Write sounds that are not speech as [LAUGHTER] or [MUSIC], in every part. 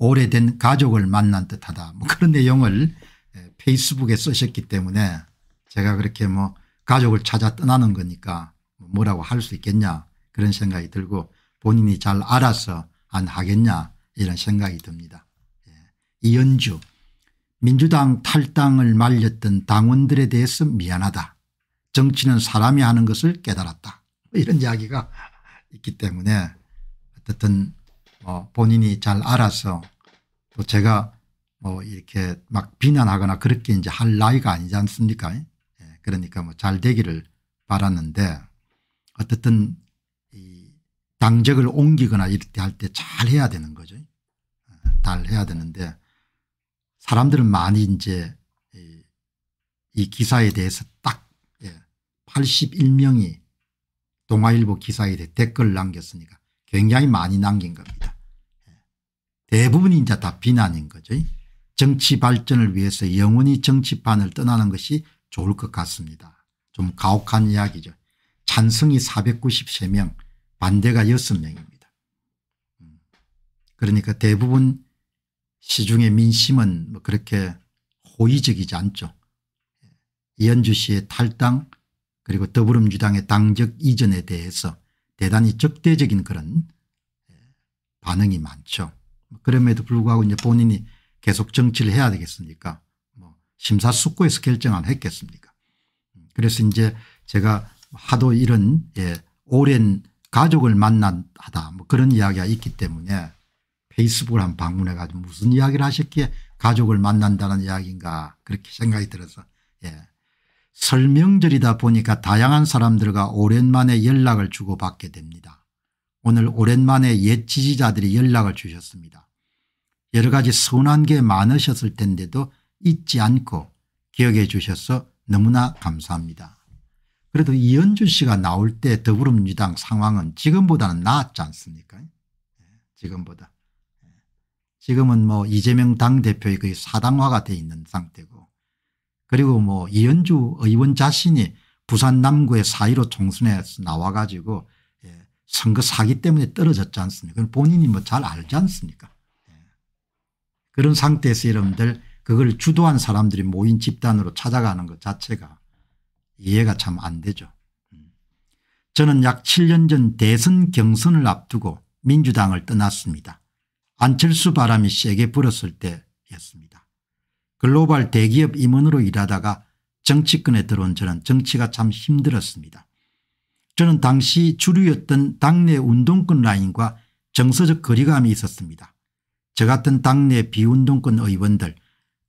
오래된 가족을 만난 듯하다 뭐 그런 내용을 예, 페이스북에 쓰셨기 때문에 제가 그렇게 뭐 가족을 찾아 떠나는 거니까 뭐 뭐라고 할 수 있겠냐 그런 생각이 들고 본인이 잘 알아서 안 하겠냐 이런 생각이 듭니다. 예. 이연주 민주당 탈당을 말렸던 당원들에 대해서 미안하다. 정치는 사람이 하는 것을 깨달았다. 뭐 이런 이야기가 있기 때문에 어쨌든 뭐 본인이 잘 알아서 또 뭐 제가 뭐 이렇게 막 비난하거나 그렇게 이제 할 나이가 아니지 않습니까? 예. 그러니까 뭐잘 되기를 바랐는데 어쨌든 이 당적을 옮기거나 이렇게 할 때 잘 해야 되는 거죠. 예. 잘 해야 되는데 사람들은 많이 이제 이, 기사에 대해서 딱 81명이 예, 동아일보 기사에 대해 댓글 남겼으니까 굉장히 많이 남긴 겁니다. 대부분이 이제 다 비난인 거죠. 정치 발전을 위해서 영원히 정치판을 떠나는 것이 좋을 것 같습니다. 좀 가혹한 이야기죠. 찬성이 493명 반대가 6명입니다. 음. 그러니까 대부분 시중의 민심은 뭐 그렇게 호의적이지 않죠. 예. 이현주 씨의 탈당 그리고 더불어민주당의 당적 이전에 대해서 대단히 적대적인 그런 예, 반응이 많죠. 그럼에도 불구하고 이제 본인이 계속 정치를 해야 되겠습니까? 뭐 심사숙고해서 결정 안 했겠습니까? 그래서 이제 제가 하도 이런 예, 오랜 가족을 만난다뭐 그런 이야기가 있기 때문에 페이스북을 한번 방문해 가지고 무슨 이야기를 하셨기에 가족을 만난다는 이야기인가 그렇게 생각이 들어서 예. 설명절이다 보니까 다양한 사람들과 오랜만에 연락을 주고받게 됩니다. 오늘 오랜만에 옛 지지자들이 연락을 주셨습니다. 여러 가지 서운한 게 많으셨을 텐데도 잊지 않고 기억해 주셔서 너무나 감사합니다. 그래도 이현주 씨가 나올 때 더불어민주당 상황은 지금보다는 나았지 않습니까 예, 지금보다. 예. 지금은 뭐 이재명 당대표의 거의 사당화가 돼 있는 상태고 그리고 뭐 이현주 의원 자신이 부산 남구의 사1로 총선에 나와 가지고 예, 선거 사기 때문에 떨어졌지 않습니까? 본인이 뭐 잘 알지 않습니까? 예. 그런 상태에서 여러분들 그걸 주도한 사람들이 모인 집단으로 찾아가는 것 자체가 이해가 참 안 되죠. 음. 저는 약 7년 전 대선 경선을 앞두고 민주당을 떠났습니다. 안철수 바람이 세게 불었을 때였습니다. 글로벌 대기업 임원으로 일하다가 정치권에 들어온 저는 정치가 참 힘들었습니다. 저는 당시 주류였던 당내 운동권 라인과 정서적 거리감이 있었습니다. 저 같은 당내 비운동권 의원들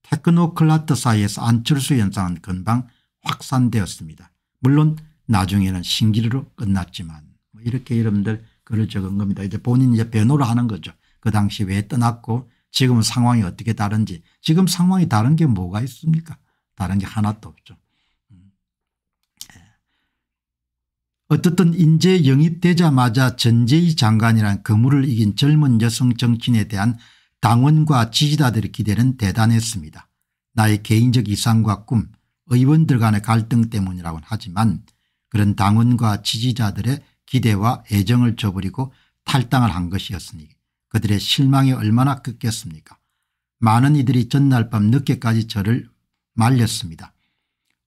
테크노클라트사에서 이 안철수 현상은 금방 확산되었습니다. 물론 나중에는 신기루로 끝났지만 뭐 이렇게 여러분들 글을 적은 겁니다. 이제 본인이 이제 변호를 하는 거죠. 그 당시 왜 떠났고 지금 상황이 어떻게 다른지 지금 상황이 다른 게 뭐가 있습니까 다른 게 하나도 없죠. 어떻든 인재 영입되자마자 전재희 장관이란 거물을 이긴 젊은 여성 정치인에 대한 당원과 지지자들의 기대는 대단했습니다. 나의 개인적 이상과 꿈 의원들 간의 갈등 때문이라고는 하지만 그런 당원과 지지자들의 기대와 애정을 저버리고 탈당을 한 것이었으니 그들의 실망이 얼마나 컸겠습니까 많은 이들이 전날 밤 늦게까지 저를 말렸습니다.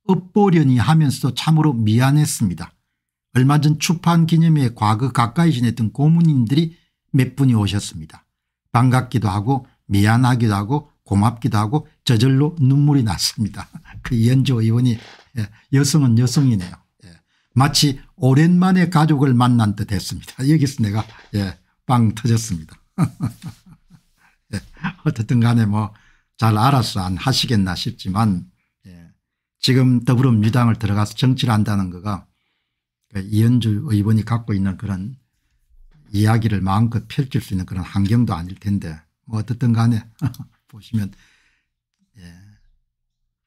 업보련이 하면서도 참으로 미안했습니다. 얼마 전 출판 기념회에 과거 가까이 지냈던 고문님들이 몇 분이 오셨습니다. 반갑기도 하고 미안하기도 하고 고맙기도 하고 저절로 눈물이 났습니다. [LAUGHS] 그 이현주 의원이 예, 여성은 여성이네요. 예. 마치 오랜만에 가족을 만난 듯 했습니다. [LAUGHS] 여기서 내가 예, 빵 터졌습니다. [LAUGHS] 예, 어쨌든 간에 뭐 잘 알아서 안 하시겠나 싶지만 예, 지금 더불어민주당을 들어가서 정치를 한다는 거가 예, 이현주 의원이 갖고 있는 그런 이야기를 마음껏 펼칠 수 있는 그런 환경도 아닐 텐데 뭐 어떻든 간에 [LAUGHS] 보시면 예.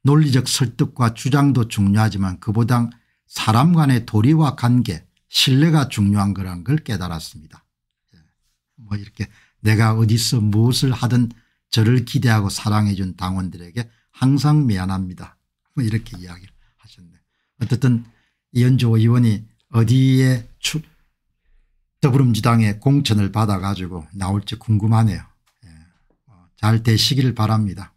논리적 설득과 주장도 중요하지만 그보다 사람 간의 도리와 관계 신뢰가 중요한 거란 걸 깨달았습니다. 예. 뭐 이렇게 내가 어디서 무엇을 하든 저를 기대하고 사랑해 준 당원들에게 항상 미안합니다. 뭐 이렇게 이야기를 하셨네. 어쨌든 이현주 의원이 어디에 축 더불어민주당의 공천을 받아 가지고 나올지 궁금하네요. 예. 어, 잘 되시기를 바랍니다.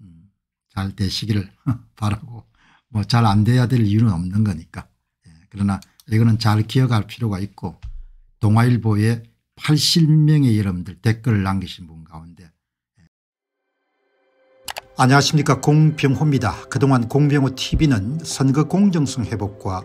음, 잘 되시기를 [LAUGHS] 바라고 뭐 잘 안 돼야 될 이유는 없는 거니까. 예. 그러나 이거는 잘 기억할 필요가 있고 동아일보에 80명의 여러분들 댓글을 남기신 분 가운데 예. 안녕하십니까 공병호입니다. 그동안 공병호 tv는 선거 공정성 회복과